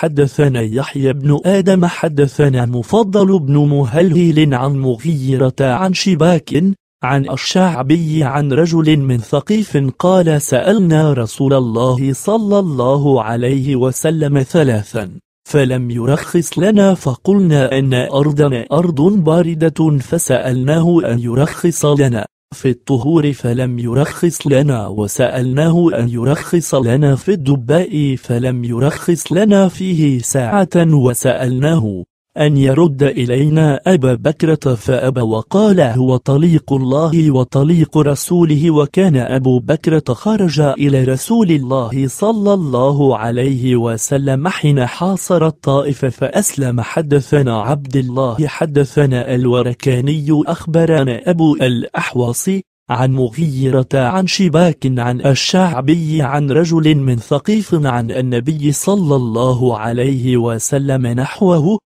حدثنا يحيى بن آدم حدثنا مفضل بن مهلهل عن مغيرة عن شباك عن الشعبي عن رجل من ثقيف قال سألنا رسول الله صلى الله عليه وسلم ثلاثا فلم يرخص لنا فقلنا أن أرضنا أرض باردة فسألناه أن يرخص لنا في الطهور فلم يرخص لنا وسألناه أن يرخص لنا في الدباء فلم يرخص لنا فيه ساعة وسألناه أن يرد إلينا أبا بكرة فأبى وقال هو طليق الله وطليق رسوله وكان أبو بكرة خرج إلى رسول الله صلى الله عليه وسلم حين حاصر الطائف فأسلم حدثنا عبد الله حدثنا الوركاني أخبرنا أبو الأحواص عن مغيرة عن شباك عن الشعبي عن رجل من ثقيف عن النبي صلى الله عليه وسلم نحوه